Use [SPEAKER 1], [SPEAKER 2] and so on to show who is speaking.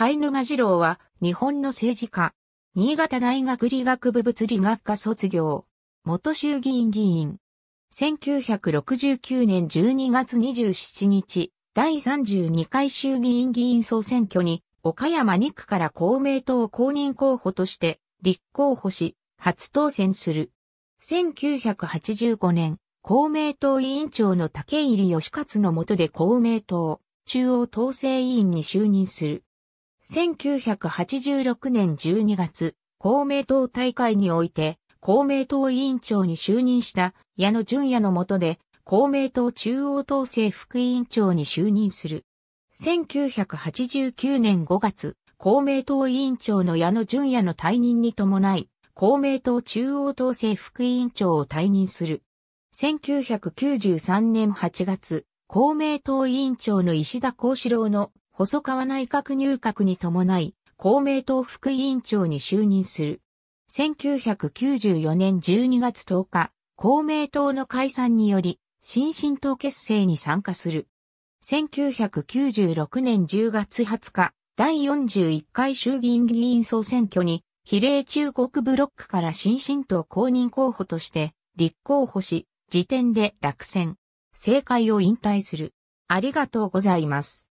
[SPEAKER 1] 貝沼二郎は、日本の政治家。新潟大学理学部物理学
[SPEAKER 2] 科卒業。元衆議院議員。1969年12月27日、第32回衆議院議員総選挙に、岡山2区から公明党公認候補として、立候補し、初当選する。1985年、公明党委員長の竹入義勝の下で公明党、中央統制委員に就任する。1986年12月、公明党大会において、公明党委員長に就任した矢野淳也の下で、公明党中央党政副委員長に就任する。1989年5月、公明党委員長の矢野淳也の退任に伴い、公明党中央党政副委員長を退任する。1993年8月、公明党委員長の石田幸四郎の細川内閣入閣に伴い、公明党副委員長に就任する。1994年12月10日、公明党の解散により、新進党結成に参加する。1996年10月20日、第41回衆議院議員総選挙に、比例中国ブロックから新進党公認候補として立候補し、時点で落選。政界
[SPEAKER 1] を引退する。ありがとうございます。